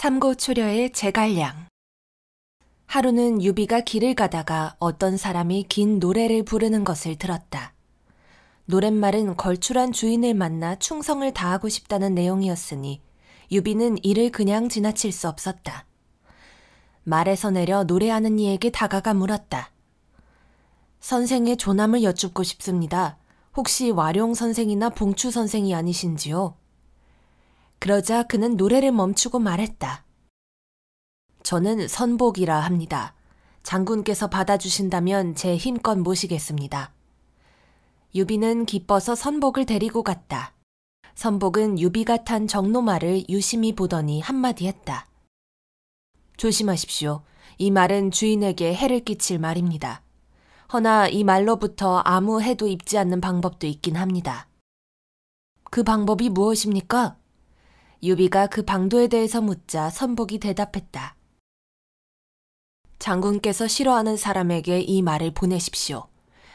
삼고초려의 제갈량 하루는 유비가 길을 가다가 어떤 사람이 긴 노래를 부르는 것을 들었다. 노랫말은 걸출한 주인을 만나 충성을 다하고 싶다는 내용이었으니 유비는 이를 그냥 지나칠 수 없었다. 말에서 내려 노래하는 이에게 다가가 물었다. 선생의 조남을 여쭙고 싶습니다. 혹시 와룡 선생이나 봉추 선생이 아니신지요? 그러자 그는 노래를 멈추고 말했다. 저는 선복이라 합니다. 장군께서 받아주신다면 제 힘껏 모시겠습니다. 유비는 기뻐서 선복을 데리고 갔다. 선복은 유비가 탄 정노마를 유심히 보더니 한마디 했다. 조심하십시오. 이 말은 주인에게 해를 끼칠 말입니다. 허나 이 말로부터 아무 해도 입지 않는 방법도 있긴 합니다. 그 방법이 무엇입니까? 유비가 그 방도에 대해서 묻자 선복이 대답했다. 장군께서 싫어하는 사람에게 이 말을 보내십시오.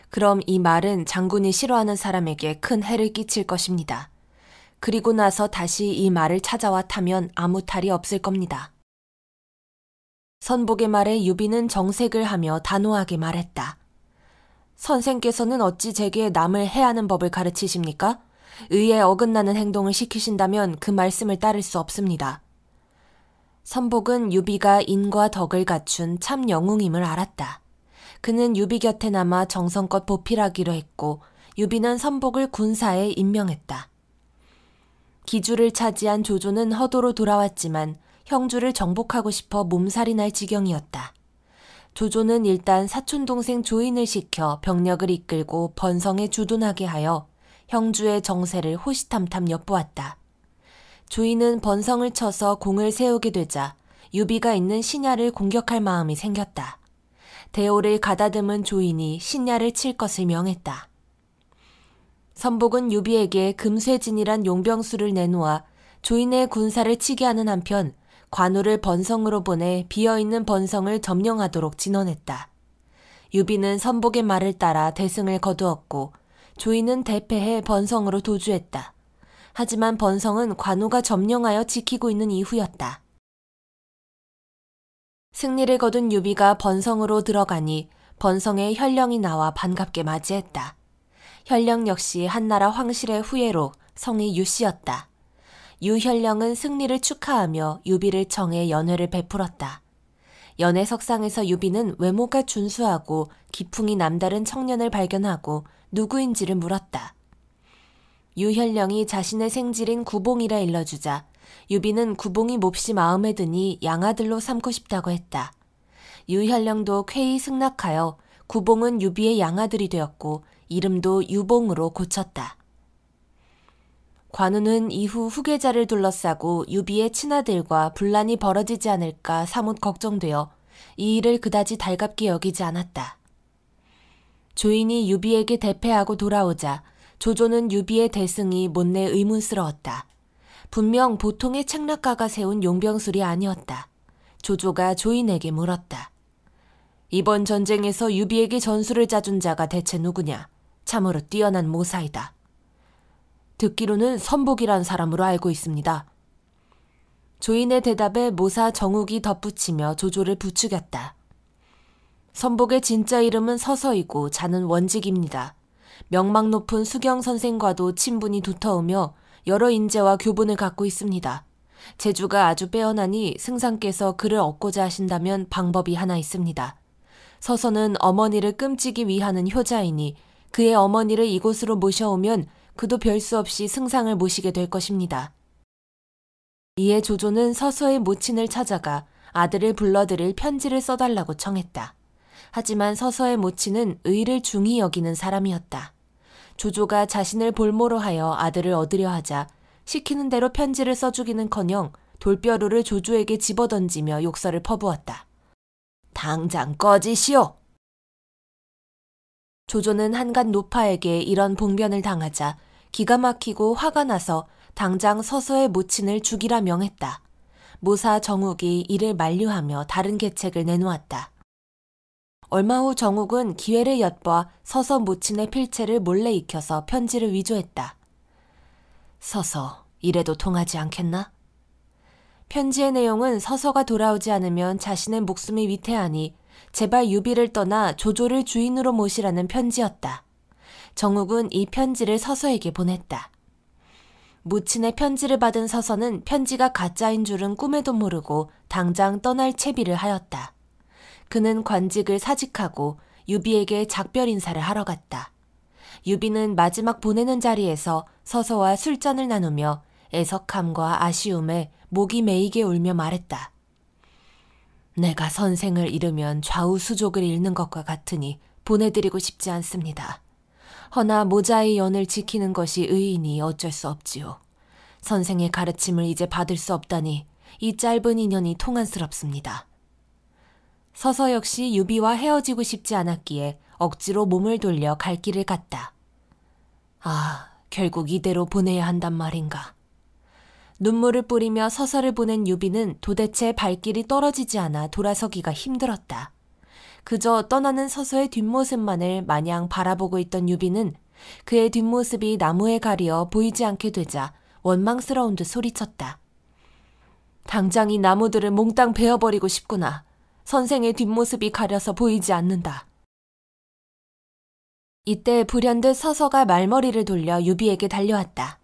그럼 이 말은 장군이 싫어하는 사람에게 큰 해를 끼칠 것입니다. 그리고 나서 다시 이 말을 찾아와 타면 아무 탈이 없을 겁니다. 선복의 말에 유비는 정색을 하며 단호하게 말했다. 선생께서는 어찌 제게 남을 해하는 법을 가르치십니까? 의에 어긋나는 행동을 시키신다면 그 말씀을 따를 수 없습니다. 선복은 유비가 인과 덕을 갖춘 참 영웅임을 알았다. 그는 유비 곁에 남아 정성껏 보필하기로 했고 유비는 선복을 군사에 임명했다. 기주를 차지한 조조는 허도로 돌아왔지만 형주를 정복하고 싶어 몸살이 날 지경이었다. 조조는 일단 사촌 동생 조인을 시켜 병력을 이끌고 번성에 주둔하게 하여 형주의 정세를 호시탐탐 엿보았다. 조이는 번성을 쳐서 공을 세우게 되자 유비가 있는 신야를 공격할 마음이 생겼다. 대오를 가다듬은 조인이 신야를 칠 것을 명했다. 선복은 유비에게 금쇠진이란 용병수를 내놓아 조인의 군사를 치게 하는 한편 관우를 번성으로 보내 비어있는 번성을 점령하도록 진언했다. 유비는 선복의 말을 따라 대승을 거두었고 조이는 대패해 번성으로 도주했다. 하지만 번성은 관우가 점령하여 지키고 있는 이후였다. 승리를 거둔 유비가 번성으로 들어가니 번성의 현령이 나와 반갑게 맞이했다. 현령 역시 한나라 황실의 후예로 성이 유씨였다. 유현령은 승리를 축하하며 유비를 청해 연회를 베풀었다. 연회석상에서 유비는 외모가 준수하고 기풍이 남다른 청년을 발견하고 누구인지를 물었다. 유현령이 자신의 생질인 구봉이라 일러주자 유비는 구봉이 몹시 마음에 드니 양아들로 삼고 싶다고 했다. 유현령도 쾌히 승낙하여 구봉은 유비의 양아들이 되었고 이름도 유봉으로 고쳤다. 관우는 이후 후계자를 둘러싸고 유비의 친아들과 분란이 벌어지지 않을까 사뭇 걱정되어 이 일을 그다지 달갑게 여기지 않았다. 조인이 유비에게 대패하고 돌아오자 조조는 유비의 대승이 못내 의문스러웠다. 분명 보통의 책략가가 세운 용병술이 아니었다. 조조가 조인에게 물었다. 이번 전쟁에서 유비에게 전술을 짜준 자가 대체 누구냐? 참으로 뛰어난 모사이다. 듣기로는 선복이란 사람으로 알고 있습니다. 조인의 대답에 모사 정욱이 덧붙이며 조조를 부추겼다. 선복의 진짜 이름은 서서이고 자는 원직입니다. 명망 높은 수경 선생과도 친분이 두터우며 여러 인재와 교분을 갖고 있습니다. 재주가 아주 빼어나니 승상께서 그를 얻고자 하신다면 방법이 하나 있습니다. 서서는 어머니를 끔찍이 위하는 효자이니 그의 어머니를 이곳으로 모셔오면 그도 별 수 없이 승상을 모시게 될 것입니다. 이에 조조는 서서의 모친을 찾아가 아들을 불러들일 편지를 써달라고 청했다. 하지만 서서의 모친은 의를 중히 여기는 사람이었다. 조조가 자신을 볼모로 하여 아들을 얻으려 하자 시키는 대로 편지를 써주기는커녕 돌뼈루를 조조에게 집어던지며 욕설을 퍼부었다. 당장 꺼지시오! 조조는 한간 노파에게 이런 봉변을 당하자 기가 막히고 화가 나서 당장 서서의 모친을 죽이라 명했다. 모사 정욱이 이를 만류하며 다른 계책을 내놓았다. 얼마 후 정욱은 기회를 엿봐 서서 모친의 필체를 몰래 익혀서 편지를 위조했다. 서서, 이래도 통하지 않겠나? 편지의 내용은 서서가 돌아오지 않으면 자신의 목숨이 위태하니 제발 유비를 떠나 조조를 주인으로 모시라는 편지였다. 정욱은 이 편지를 서서에게 보냈다. 모친의 편지를 받은 서서는 편지가 가짜인 줄은 꿈에도 모르고 당장 떠날 채비를 하였다. 그는 관직을 사직하고 유비에게 작별 인사를 하러 갔다. 유비는 마지막 보내는 자리에서 서서와 술잔을 나누며 애석함과 아쉬움에 목이 메이게 울며 말했다. 내가 선생을 잃으면 좌우수족을 잃는 것과 같으니 보내드리고 싶지 않습니다. 허나 모자의 연을 지키는 것이 의인이 어쩔 수 없지요. 선생의 가르침을 이제 받을 수 없다니 이 짧은 인연이 통한스럽습니다. 서서 역시 유비와 헤어지고 싶지 않았기에 억지로 몸을 돌려 갈 길을 갔다. 아, 결국 이대로 보내야 한단 말인가. 눈물을 뿌리며 서서를 보낸 유비는 도대체 발길이 떨어지지 않아 돌아서기가 힘들었다. 그저 떠나는 서서의 뒷모습만을 마냥 바라보고 있던 유비는 그의 뒷모습이 나무에 가려 보이지 않게 되자 원망스러운 듯 소리쳤다. 당장 이 나무들을 몽땅 베어버리고 싶구나. 선생의 뒷모습이 가려서 보이지 않는다. 이때 불현듯 서서가 말머리를 돌려 유비에게 달려왔다.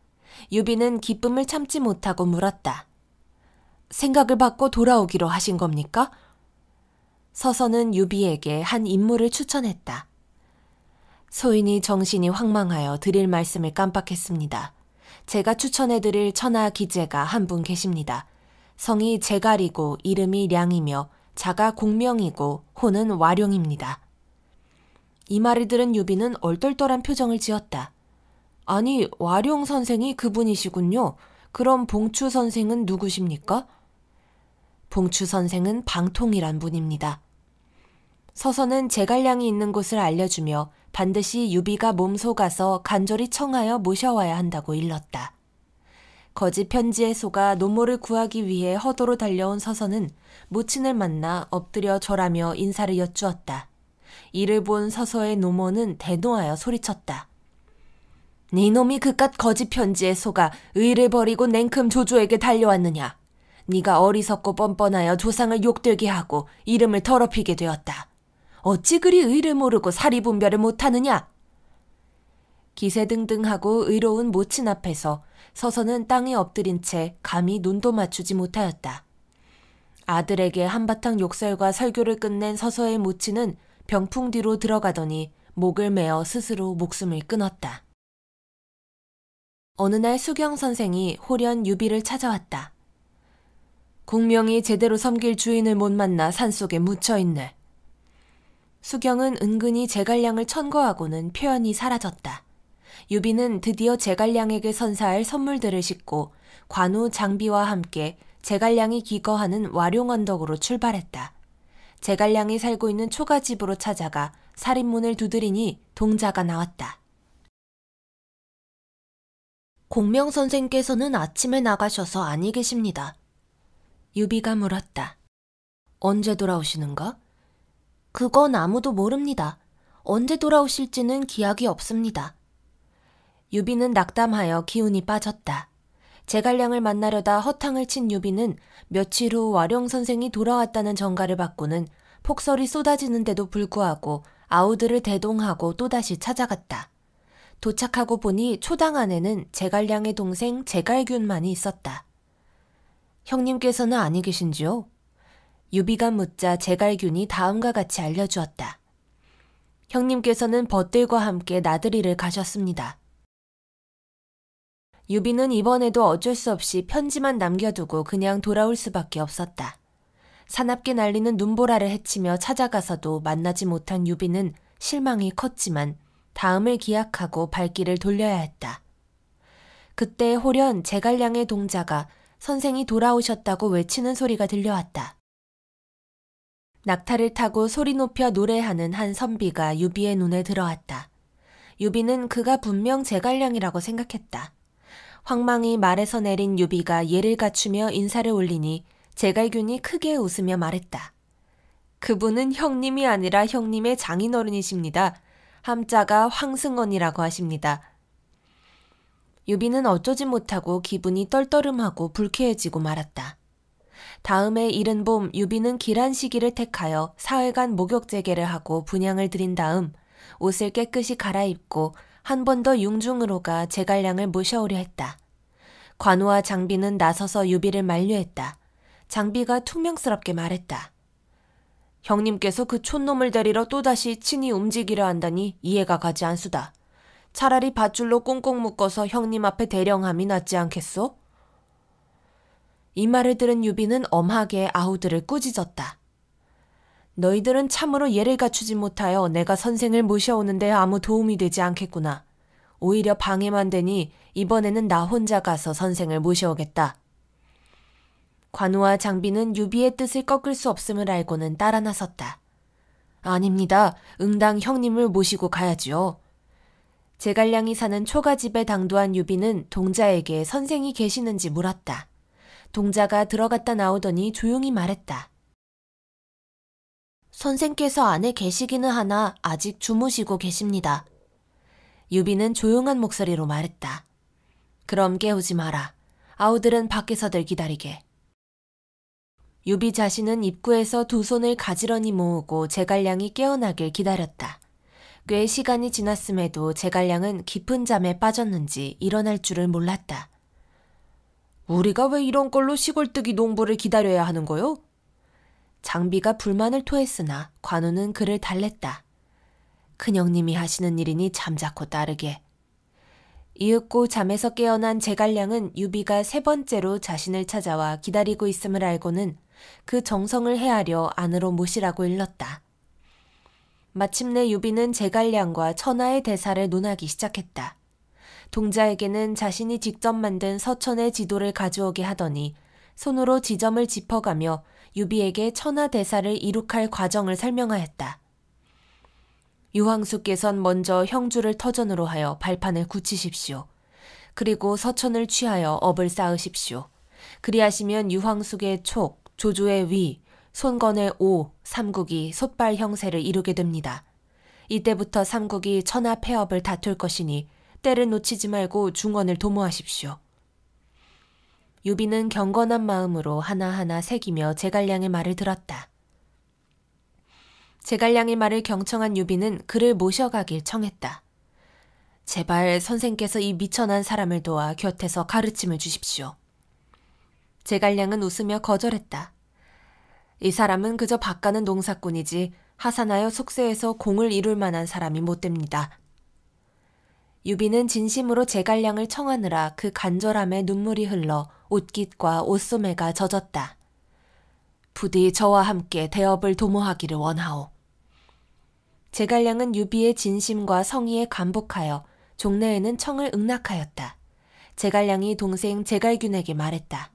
유비는 기쁨을 참지 못하고 물었다. 생각을 바꿔 돌아오기로 하신 겁니까? 서서는 유비에게 한 인물을 추천했다. 소인이 정신이 황망하여 드릴 말씀을 깜빡했습니다. 제가 추천해드릴 천하 기재가 한 분 계십니다. 성이 제갈이고 이름이 량이며 자가 공명이고 혼은 와룡입니다. 이 말을 들은 유비는 얼떨떨한 표정을 지었다. 아니, 와룡 선생이 그분이시군요. 그럼 봉추 선생은 누구십니까? 봉추 선생은 방통이란 분입니다. 서서는 제갈량이 있는 곳을 알려주며 반드시 유비가 몸소 가서 간절히 청하여 모셔와야 한다고 일렀다. 거지 편지에 속아 노모를 구하기 위해 허도로 달려온 서선은 모친을 만나 엎드려 절하며 인사를 여쭈었다. 이를 본 서서의 노모는 대노하여 소리쳤다. 네놈이 그깟 거지 편지에 속아 의를 버리고 냉큼 조조에게 달려왔느냐. 네가 어리석고 뻔뻔하여 조상을 욕되게 하고 이름을 더럽히게 되었다. 어찌 그리 의를 모르고 사리분별을 못하느냐? 기세등등하고 의로운 모친 앞에서 서서는 땅에 엎드린 채 감히 눈도 맞추지 못하였다. 아들에게 한바탕 욕설과 설교를 끝낸 서서의 모친은 병풍 뒤로 들어가더니 목을 메어 스스로 목숨을 끊었다. 어느 날 수경 선생이 홀연 유비를 찾아왔다. 공명이 제대로 섬길 주인을 못 만나 산속에 묻혀있네. 수경은 은근히 제갈량을 천거하고는 표현이 사라졌다. 유비는 드디어 제갈량에게 선사할 선물들을 싣고 관우 장비와 함께 제갈량이 기거하는 와룡 언덕으로 출발했다. 제갈량이 살고 있는 초가집으로 찾아가 살인문을 두드리니 동자가 나왔다. 공명 선생께서는 아침에 나가셔서 아니 계십니다. 유비가 물었다. 언제 돌아오시는가? 그건 아무도 모릅니다. 언제 돌아오실지는 기약이 없습니다. 유비는 낙담하여 기운이 빠졌다. 제갈량을 만나려다 허탕을 친 유비는 며칠 후 와룡 선생이 돌아왔다는 전가를 받고는 폭설이 쏟아지는데도 불구하고 아우들을 대동하고 또다시 찾아갔다. 도착하고 보니 초당 안에는 제갈량의 동생 제갈균만이 있었다. 형님께서는 아니 계신지요? 유비가 묻자 제갈균이 다음과 같이 알려주었다. 형님께서는 벗들과 함께 나들이를 가셨습니다. 유비는 이번에도 어쩔 수 없이 편지만 남겨두고 그냥 돌아올 수밖에 없었다. 사납게 날리는 눈보라를 헤치며 찾아가서도 만나지 못한 유비는 실망이 컸지만 다음을 기약하고 발길을 돌려야 했다. 그때 호련 제갈량의 동자가 선생이 돌아오셨다고 외치는 소리가 들려왔다. 낙타를 타고 소리 높여 노래하는 한 선비가 유비의 눈에 들어왔다. 유비는 그가 분명 제갈량이라고 생각했다. 황망이 말에서 내린 유비가 예를 갖추며 인사를 올리니 제갈균이 크게 웃으며 말했다. 그분은 형님이 아니라 형님의 장인어른이십니다. 함자가 황승원이라고 하십니다. 유비는 어쩌지 못하고 기분이 떨떠름하고 불쾌해지고 말았다. 다음에 이른 봄 유비는 길한 시기를 택하여 사흘간 목욕재개를 하고 분양을 드린 다음 옷을 깨끗이 갈아입고 한 번 더 융중으로 가 제갈량을 모셔오려 했다. 관우와 장비는 나서서 유비를 만류했다. 장비가 퉁명스럽게 말했다. 형님께서 그 촌놈을 데리러 또다시 친히 움직이려 한다니 이해가 가지 않수다. 차라리 밧줄로 꽁꽁 묶어서 형님 앞에 대령함이 낫지 않겠소? 이 말을 들은 유비는 엄하게 아우들을 꾸짖었다. 너희들은 참으로 예를 갖추지 못하여 내가 선생을 모셔오는데 아무 도움이 되지 않겠구나. 오히려 방해만 되니 이번에는 나 혼자 가서 선생을 모셔오겠다. 관우와 장비는 유비의 뜻을 꺾을 수 없음을 알고는 따라 나섰다. 아닙니다. 응당 형님을 모시고 가야지요. 제갈량이 사는 초가집에 당도한 유비는 동자에게 선생이 계시는지 물었다. 동자가 들어갔다 나오더니 조용히 말했다. 선생께서 안에 계시기는 하나 아직 주무시고 계십니다. 유비는 조용한 목소리로 말했다. 그럼 깨우지 마라. 아우들은 밖에서들 기다리게. 유비 자신은 입구에서 두 손을 가지런히 모으고 제갈량이 깨어나길 기다렸다. 꽤 시간이 지났음에도 제갈량은 깊은 잠에 빠졌는지 일어날 줄을 몰랐다. 우리가 왜 이런 걸로 시골뜨기 농부를 기다려야 하는 거요? 장비가 불만을 토했으나 관우는 그를 달랬다. 큰형님이 하시는 일이니 잠자코 따르게. 이윽고 잠에서 깨어난 제갈량은 유비가 세 번째로 자신을 찾아와 기다리고 있음을 알고는 그 정성을 헤아려 안으로 모시라고 일렀다. 마침내 유비는 제갈량과 천하의 대사를 논하기 시작했다. 동자에게는 자신이 직접 만든 서천의 지도를 가져오게 하더니 손으로 지점을 짚어가며 유비에게 천하 대사를 이룩할 과정을 설명하였다. 유황수께선 먼저 형주를 터전으로 하여 발판을 굳히십시오. 그리고 서천을 취하여 업을 쌓으십시오. 그리하시면 유황숙의 촉, 조조의 위, 손건의 오, 삼국이 솥발 형세를 이루게 됩니다. 이때부터 삼국이 천하 폐업을 다툴 것이니 때를 놓치지 말고 중원을 도모하십시오. 유비는 경건한 마음으로 하나하나 새기며 제갈량의 말을 들었다. 제갈량의 말을 경청한 유비는 그를 모셔가길 청했다. 제발 선생께서 이 미천한 사람을 도와 곁에서 가르침을 주십시오. 제갈량은 웃으며 거절했다. 이 사람은 그저 바가는 농사꾼이지 하산하여 속세에서 공을 이룰 만한 사람이 못 됩니다. 유비는 진심으로 제갈량을 청하느라 그 간절함에 눈물이 흘러 옷깃과 옷소매가 젖었다. 부디 저와 함께 대업을 도모하기를 원하오. 제갈량은 유비의 진심과 성의에 감복하여 종래에는 청을 응낙하였다. 제갈량이 동생 제갈균에게 말했다.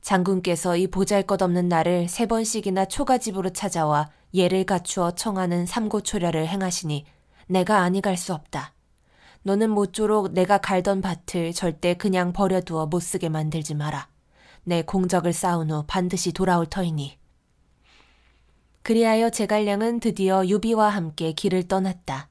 장군께서 이 보잘것없는 나를 세 번씩이나 초가집으로 찾아와 예를 갖추어 청하는 삼고초려를 행하시니 내가 아니 갈 수 없다. 너는 모쪼록 내가 갈던 밭을 절대 그냥 버려두어 못 쓰게 만들지 마라. 내 공적을 쌓은 후 반드시 돌아올 터이니. 그리하여 제갈량은 드디어 유비와 함께 길을 떠났다.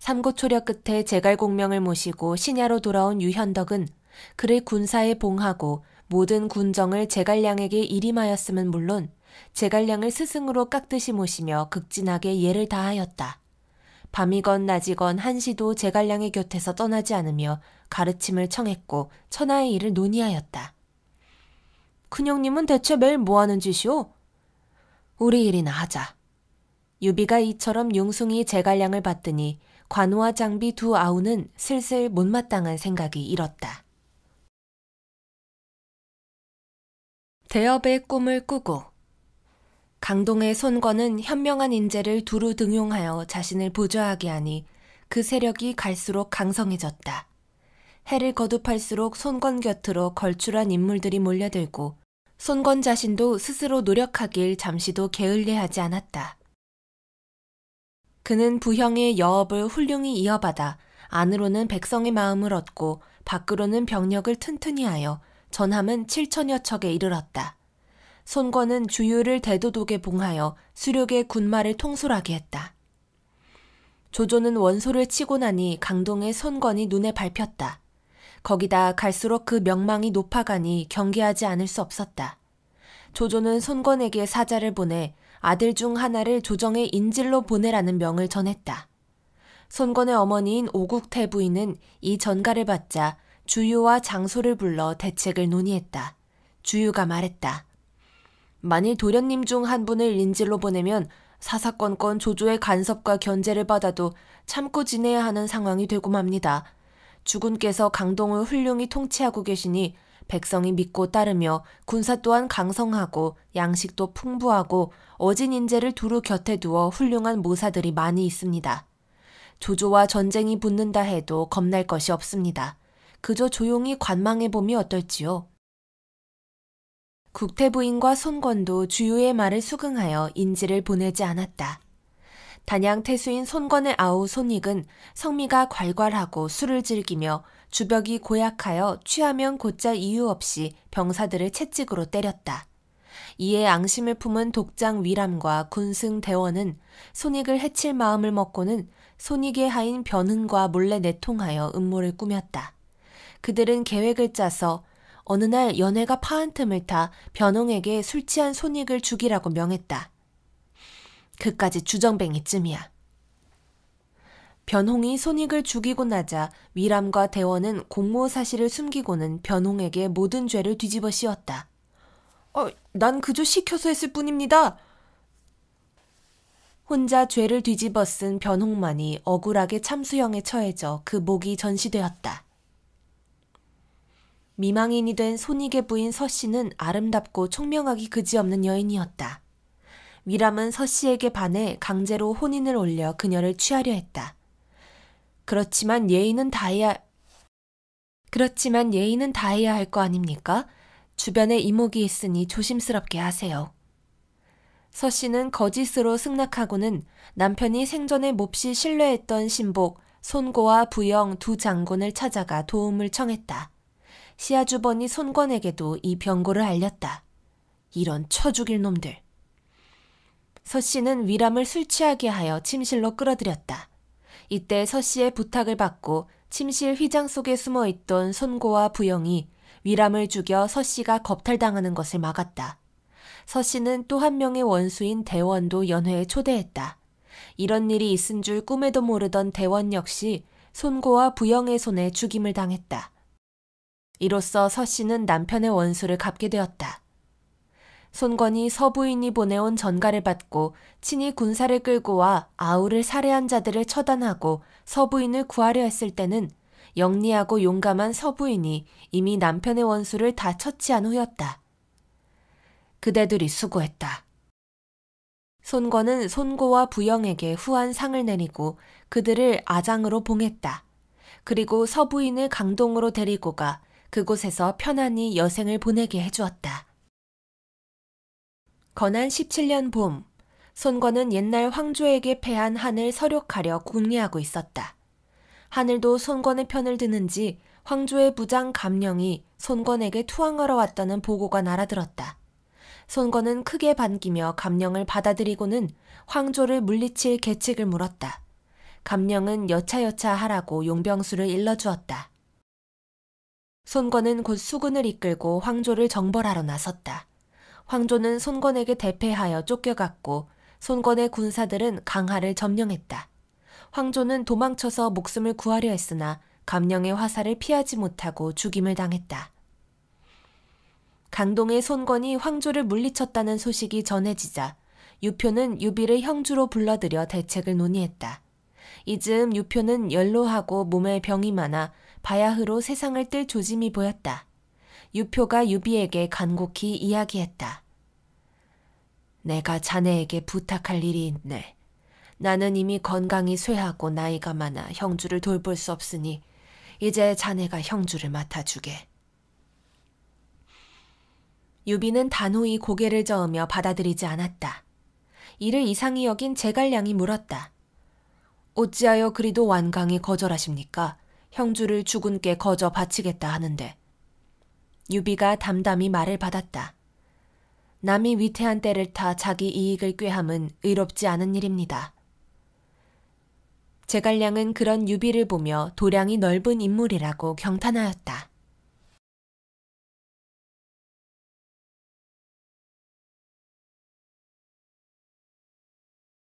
삼고초력 끝에 제갈공명을 모시고 신야로 돌아온 유현덕은 그를 군사에 봉하고 모든 군정을 제갈량에게 일임하였음은 물론 제갈량을 스승으로 깍듯이 모시며 극진하게 예를 다하였다. 밤이건 낮이건 한시도 제갈량의 곁에서 떠나지 않으며 가르침을 청했고 천하의 일을 논의하였다. 큰형님은 대체 매일 뭐 하는 짓이오? 우리 일이나 하자. 유비가 이처럼 융숭이 제갈량을 받더니 관우와 장비 두 아우는 슬슬 못마땅한 생각이 일었다. 대업의 꿈을 꾸고 강동의 손권은 현명한 인재를 두루 등용하여 자신을 보좌하게 하니 그 세력이 갈수록 강성해졌다. 해를 거듭할수록 손권 곁으로 걸출한 인물들이 몰려들고 손권 자신도 스스로 노력하길 잠시도 게을리하지 않았다. 그는 부형의 여업을 훌륭히 이어받아 안으로는 백성의 마음을 얻고 밖으로는 병력을 튼튼히 하여 전함은 7천여 척에 이르렀다. 손권은 주유를 대도독에 봉하여 수륙의 군마를 통솔하게 했다. 조조는 원소를 치고 나니 강동의 손권이 눈에 밟혔다. 거기다 갈수록 그 명망이 높아가니 경계하지 않을 수 없었다. 조조는 손권에게 사자를 보내 아들 중 하나를 조정의 인질로 보내라는 명을 전했다. 손권의 어머니인 오국태 부인은 이 전가를 받자 주유와 장소를 불러 대책을 논의했다. 주유가 말했다. 만일 도련님 중 한 분을 인질로 보내면 사사건건 조조의 간섭과 견제를 받아도 참고 지내야 하는 상황이 되고 맙니다. 주군께서 강동을 훌륭히 통치하고 계시니 백성이 믿고 따르며 군사 또한 강성하고 양식도 풍부하고 어진 인재를 두루 곁에 두어 훌륭한 모사들이 많이 있습니다. 조조와 전쟁이 붙는다 해도 겁날 것이 없습니다. 그저 조용히 관망해봄이 어떨지요. 국태부인과 손권도 주유의 말을 수긍하여 인지를 보내지 않았다. 단양 태수인 손권의 아우 손익은 성미가 괄괄하고 술을 즐기며 주벽이 고약하여 취하면 곧잘 이유 없이 병사들을 채찍으로 때렸다. 이에 앙심을 품은 독장 위람과 군승 대원은 손익을 해칠 마음을 먹고는 손익의 하인 변흥과 몰래 내통하여 음모를 꾸몄다. 그들은 계획을 짜서 어느 날 연애가 파한 틈을 타 변홍에게 술 취한 손익을 죽이라고 명했다. 그까지 주정뱅이쯤이야. 변홍이 손익을 죽이고 나자 위람과 대원은 공모 사실을 숨기고는 변홍에게 모든 죄를 뒤집어 씌웠다. 어, 난 그저 시켜서 했을 뿐입니다. 혼자 죄를 뒤집어 쓴 변홍만이 억울하게 참수형에 처해져 그 목이 전시되었다. 미망인이 된 손익의 부인 서 씨는 아름답고 총명하기 그지없는 여인이었다. 위람은 서 씨에게 반해 강제로 혼인을 올려 그녀를 취하려 했다. 그렇지만 예의는 다해야 그렇지만 예의는 다해야 할 거 아닙니까? 주변에 이목이 있으니 조심스럽게 하세요. 서 씨는 거짓으로 승낙하고는 남편이 생전에 몹시 신뢰했던 신복, 손고와 부영 두 장군을 찾아가 도움을 청했다. 시아주번이 손권에게도 이 병고를 알렸다. 이런 처죽일 놈들. 서 씨는 위람을 술 취하게 하여 침실로 끌어들였다. 이때 서 씨의 부탁을 받고 침실 휘장 속에 숨어 있던 손고와 부영이 위람을 죽여 서 씨가 겁탈당하는 것을 막았다. 서 씨는 또 한 명의 원수인 대원도 연회에 초대했다. 이런 일이 있은 줄 꿈에도 모르던 대원 역시 손고와 부영의 손에 죽임을 당했다. 이로써 서 씨는 남편의 원수를 갚게 되었다. 손권이 서부인이 보내온 전가를 받고 친히 군사를 끌고 와 아우를 살해한 자들을 처단하고 서부인을 구하려 했을 때는 영리하고 용감한 서부인이 이미 남편의 원수를 다 처치한 후였다. 그대들이 수고했다. 손권은 손고와 부영에게 후한 상을 내리고 그들을 아장으로 봉했다. 그리고 서부인을 강동으로 데리고 가 그곳에서 편안히 여생을 보내게 해주었다. 건한 17년 봄, 손건은 옛날 황조에게 패한 한을 서륙하려 궁리하고 있었다. 하늘도 손건의 편을 드는지 황조의 부장 감령이 손건에게 투항하러 왔다는 보고가 날아들었다. 손건은 크게 반기며 감령을 받아들이고는 황조를 물리칠 계책을 물었다. 감령은 여차여차 하라고 용병수를 일러주었다. 손건은 곧 수군을 이끌고 황조를 정벌하러 나섰다. 황조는 손권에게 대패하여 쫓겨갔고 손권의 군사들은 강하를 점령했다. 황조는 도망쳐서 목숨을 구하려 했으나 감령의 화살을 피하지 못하고 죽임을 당했다. 강동의 손권이 황조를 물리쳤다는 소식이 전해지자 유표는 유비를 형주로 불러들여 대책을 논의했다. 이즈음 유표는 연로하고 몸에 병이 많아 바야흐로 세상을 뜰 조짐이 보였다. 유표가 유비에게 간곡히 이야기했다. 내가 자네에게 부탁할 일이 있네. 나는 이미 건강이 쇠하고 나이가 많아 형주를 돌볼 수 없으니 이제 자네가 형주를 맡아주게. 유비는 단호히 고개를 저으며 받아들이지 않았다. 이를 이상히 여긴 제갈량이 물었다. 어찌하여 그리도 완강히 거절하십니까? 형주를 죽은께 거저 바치겠다 하는데 유비가 담담히 말을 받았다. 남이 위태한 때를 타 자기 이익을 꾀함은 의롭지 않은 일입니다. 제갈량은 그런 유비를 보며 도량이 넓은 인물이라고 경탄하였다.